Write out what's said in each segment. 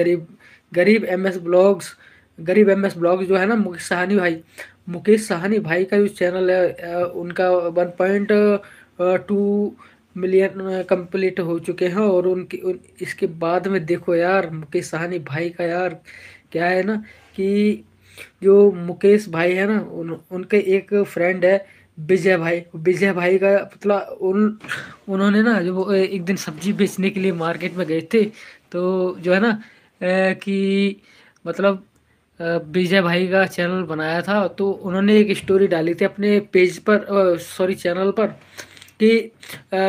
गरीब गरीब M S vlogs गरीब एम एस ब्लॉग्स जो है ना मुकेश सहानी भाई मुकेश सहानी भाई का जो चैनल है उनका one point two million complete हो चुके हैं और उनकी उन, इसके बाद में देखो यार मुकेश सहानी भाई का यार क्या है ना कि जो मुकेश भाई है ना उन उनके एक फ्रेंड है विजय भाई विजय भाई का मतलब उन उन्होंने ना जो एक दिन सब्जी बेचने के लिए मार्केट में गए थे तो जो है ना कि मतलब विजय भाई का चैनल बनाया था तो उन्होंने एक स्टोरी डाली थी अपने पेज पर सॉरी चैनल पर कि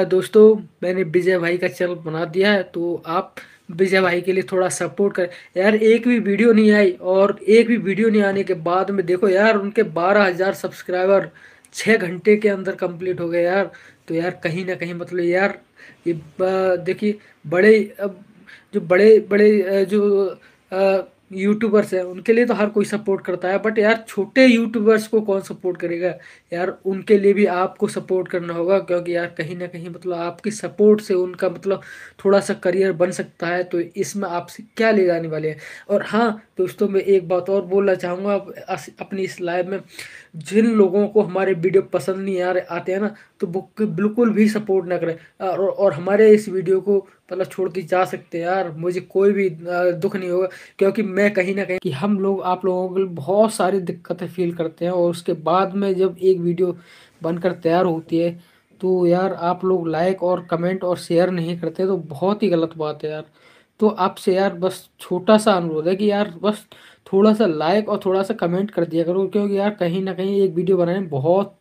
दोस्तों मैंने विजय भाई का चैनल बना दिया है तो आप विजय भाई के लिए थोड़ा सपोर्ट करें यार एक भी वीडियो नहीं आई और एक भी वीडियो नहीं आने के बाद में देखो यार उनके बारह हज़ार सब्सक्राइबर छः घंटे के अंदर कंप्लीट हो गए यार तो यार कहीं ना कहीं मतलब यार ये देखिए बड़े अब जो बड़े बड़े जो यूट्यूबर्स हैं उनके लिए तो हर कोई सपोर्ट करता है बट यार छोटे यूट्यूबर्स को कौन सपोर्ट करेगा यार उनके लिए भी आपको सपोर्ट करना होगा क्योंकि यार कहीं ना कहीं मतलब आपकी सपोर्ट से उनका मतलब थोड़ा सा करियर बन सकता है तो इसमें आपसे क्या ले जाने वाले हैं और हाँ दोस्तों मैं एक बात और बोलना चाहूँगा अपनी इस लाइव में जिन लोगों को हमारे वीडियो पसंद नहीं आ रहे आते हैं ना तो बुक बिल्कुल भी सपोर्ट ना करें और, और हमारे इस वीडियो को मतलब छोड़ के जा सकते हैं यार मुझे कोई भी दुख नहीं होगा क्योंकि मैं कहीं ना कहीं कि हम लोग आप लोगों के लिए बहुत सारी दिक्कतें फील करते हैं और उसके बाद में जब एक वीडियो बनकर तैयार होती है तो यार आप लोग लाइक और कमेंट और शेयर नहीं करते तो बहुत ही गलत बात है यार तो आपसे यार बस छोटा सा अनुरोध है कि यार बस थोड़ा सा लाइक और थोड़ा सा कमेंट कर दिया करो क्योंकि यार कहीं ना कहीं एक वीडियो बनाने में बहुत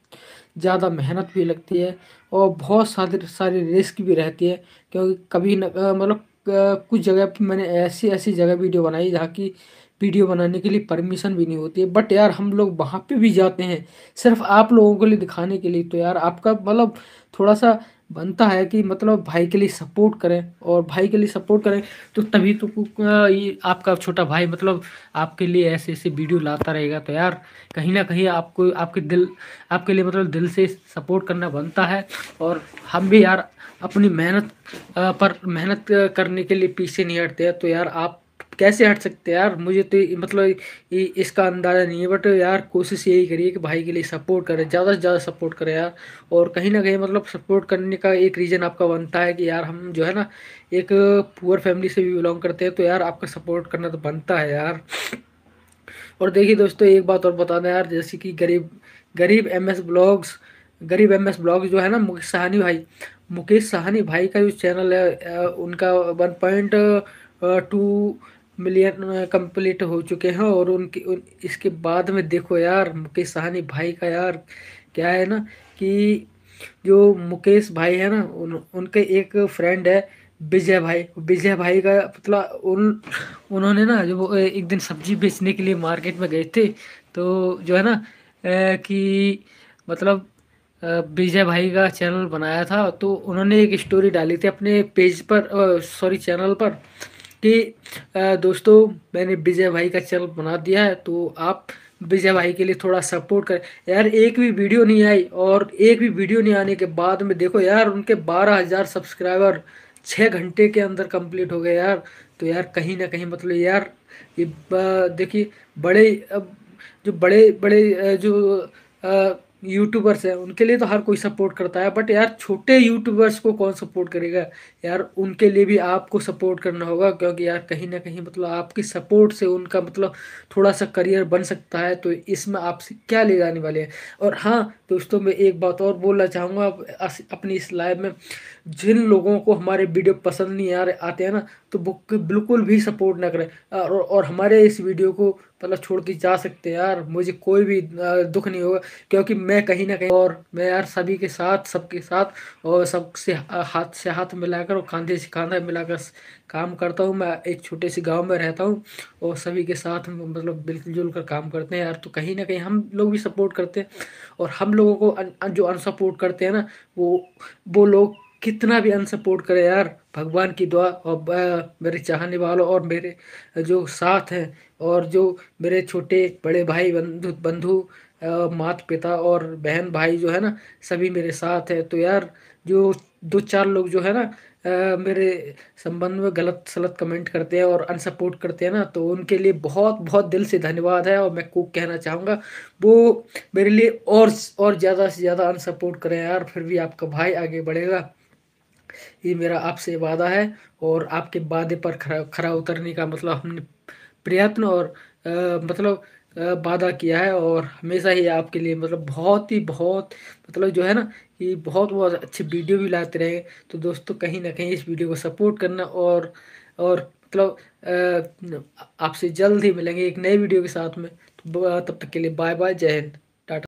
ज़्यादा मेहनत भी लगती है और बहुत सारी सारी रिस्क भी रहती है क्योंकि कभी न मतलब कुछ जगह पर मैंने ऐसी ऐसी जगह वीडियो बनाई जहाँ की वीडियो बनाने के लिए परमिशन भी नहीं होती है बट यार हम लोग वहाँ पे भी जाते हैं सिर्फ आप लोगों के लिए दिखाने के लिए तो यार आपका मतलब थोड़ा सा बनता है कि मतलब भाई के लिए सपोर्ट करें और भाई के लिए सपोर्ट करें तो तभी तो ये आपका छोटा भाई मतलब आपके लिए ऐसे ऐसे वीडियो लाता रहेगा तो यार कहीं ना कहीं आपको आपके दिल आपके लिए मतलब दिल से सपोर्ट करना बनता है और हम भी यार अपनी मेहनत पर मेहनत करने के लिए पीछे नहीं हटते हैं तो यार आप कैसे हट सकते हैं यार मुझे तो मतलब इसका अंदाज़ा नहीं है बट यार कोशिश यही करिए कि भाई के लिए सपोर्ट करें ज़्यादा से ज़्यादा सपोर्ट करें यार और कहीं ना कहीं मतलब सपोर्ट करने का एक रीज़न आपका बनता है कि यार हम जो है ना एक पुअर फैमिली से भी बिलोंग करते हैं तो यार आपका सपोर्ट करना तो बनता है यार और देखिए दोस्तों एक बात और बताना यार जैसे कि गरीब गरीब एम एस ब्लॉग्स गरीब एम एस ब्लॉग्स जो है ना मुकेश सहानी भाई मुकेश सहानी भाई का जो चैनल है उनका one point two million complete हो चुके हैं और उनकी उन, इसके बाद में देखो यार मुकेश सहनी भाई का यार क्या है ना कि जो मुकेश भाई है ना उन उनके एक फ्रेंड है विजय भाई विजय भाई का मतलब उन उन्होंने ना जो एक दिन सब्जी बेचने के लिए मार्केट में गए थे तो जो है ना कि मतलब विजय भाई का चैनल बनाया था तो उन्होंने एक स्टोरी डाली थी अपने पेज पर सॉरी चैनल पर कि दोस्तों मैंने विजय भाई का चैनल बना दिया है तो आप विजय भाई के लिए थोड़ा सपोर्ट करें यार एक भी वीडियो नहीं आई और एक भी वीडियो नहीं आने के बाद में देखो यार उनके बारह हज़ार सब्सक्राइबर छः घंटे के अंदर कंप्लीट हो गए यार तो यार कहीं ना कहीं मतलब यार ये देखिए बड़े जो बड़े बड़े जो आ, यूट्यूबर्स हैं उनके लिए तो हर कोई सपोर्ट करता है बट यार छोटे यूट्यूबर्स को कौन सपोर्ट करेगा यार उनके लिए भी आपको सपोर्ट करना होगा क्योंकि यार कहीं ना कहीं मतलब आपकी सपोर्ट से उनका मतलब थोड़ा सा करियर बन सकता है तो इसमें आपसे क्या ले जाने वाले हैं और हाँ दोस्तों मैं एक बात और बोलना चाहूँगा अपनी इस लाइव में जिन लोगों को हमारे वीडियो पसंद नहीं आ रहे आते हैं ना तो वो बिल्कुल भी सपोर्ट ना करें और, और हमारे इस वीडियो को मतलब छोड़ के जा सकते हैं यार मुझे कोई भी दुख नहीं होगा क्योंकि मैं कहीं ना कहीं और मैं यार सभी के साथ सबके साथ और सबसे हाथ से हाथ मिलाकर और कांधे से कांधा मिलाकर काम करता हूँ मैं एक छोटे से गांव में रहता हूँ और सभी के साथ मतलब बिल्कुल जुल कर काम करते हैं यार तो कहीं ना कहीं हम लोग भी सपोर्ट करते हैं और हम लोगों को अन, जो अनसपोर्ट करते हैं ना वो वो लोग कितना भी अनसपोर्ट करे यार भगवान की दुआ और मेरे चाहने वालों और मेरे जो साथ हैं और जो मेरे छोटे बड़े भाई बंधु बंधु माता पिता और बहन भाई जो है ना सभी मेरे साथ हैं तो यार जो दो चार लोग जो है ना मेरे संबंध में गलत सलत कमेंट करते हैं और अनसपोर्ट करते हैं ना तो उनके लिए बहुत बहुत दिल से धन्यवाद है और मैं को कहना चाहूँगा वो मेरे लिए और और ज़्यादा से ज़्यादा अनसपोर्ट करें यार फिर भी आपका भाई आगे बढ़ेगा ये मेरा आपसे वादा है और आपके वादे पर खरा खरा उतरने का मतलब हमने प्रयत्न और आ, मतलब वादा किया है और हमेशा ही आपके लिए मतलब बहुत ही बहुत मतलब जो है ना कि बहुत बहुत अच्छी वीडियो भी लाते रहे तो दोस्तों कहीं ना कहीं इस वीडियो को सपोर्ट करना और और मतलब आपसे जल्द ही मिलेंगे एक नए वीडियो के साथ में तो तब तक के लिए बाय बाय जय हिंद